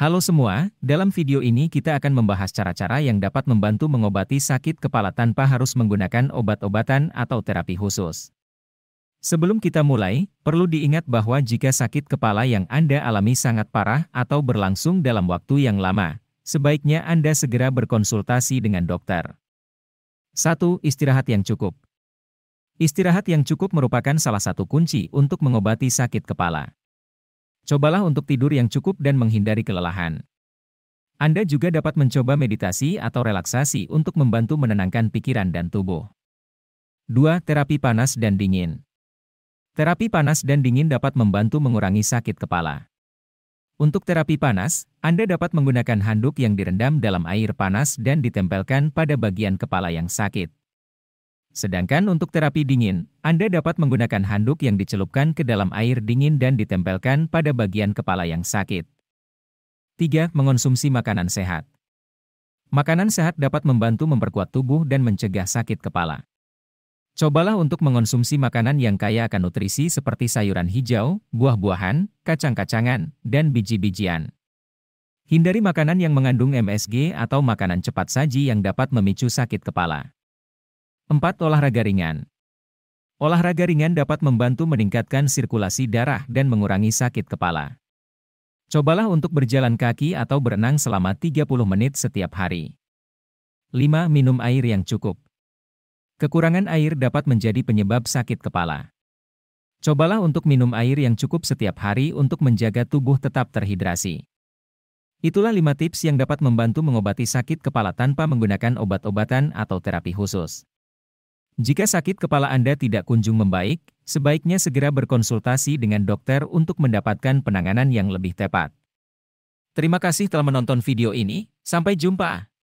Halo semua, dalam video ini kita akan membahas cara-cara yang dapat membantu mengobati sakit kepala tanpa harus menggunakan obat-obatan atau terapi khusus. Sebelum kita mulai, perlu diingat bahwa jika sakit kepala yang Anda alami sangat parah atau berlangsung dalam waktu yang lama, sebaiknya Anda segera berkonsultasi dengan dokter. 1. Istirahat yang cukup Istirahat yang cukup merupakan salah satu kunci untuk mengobati sakit kepala. Cobalah untuk tidur yang cukup dan menghindari kelelahan. Anda juga dapat mencoba meditasi atau relaksasi untuk membantu menenangkan pikiran dan tubuh. 2. Terapi panas dan dingin. Terapi panas dan dingin dapat membantu mengurangi sakit kepala. Untuk terapi panas, Anda dapat menggunakan handuk yang direndam dalam air panas dan ditempelkan pada bagian kepala yang sakit. Sedangkan untuk terapi dingin, Anda dapat menggunakan handuk yang dicelupkan ke dalam air dingin dan ditempelkan pada bagian kepala yang sakit. 3. Mengonsumsi makanan sehat. Makanan sehat dapat membantu memperkuat tubuh dan mencegah sakit kepala. Cobalah untuk mengonsumsi makanan yang kaya akan nutrisi seperti sayuran hijau, buah-buahan, kacang-kacangan, dan biji-bijian. Hindari makanan yang mengandung MSG atau makanan cepat saji yang dapat memicu sakit kepala. 4. Olahraga ringan. Olahraga ringan dapat membantu meningkatkan sirkulasi darah dan mengurangi sakit kepala. Cobalah untuk berjalan kaki atau berenang selama 30 menit setiap hari. 5. Minum air yang cukup. Kekurangan air dapat menjadi penyebab sakit kepala. Cobalah untuk minum air yang cukup setiap hari untuk menjaga tubuh tetap terhidrasi. Itulah 5 tips yang dapat membantu mengobati sakit kepala tanpa menggunakan obat-obatan atau terapi khusus. Jika sakit kepala Anda tidak kunjung membaik, sebaiknya segera berkonsultasi dengan dokter untuk mendapatkan penanganan yang lebih tepat. Terima kasih telah menonton video ini, sampai jumpa.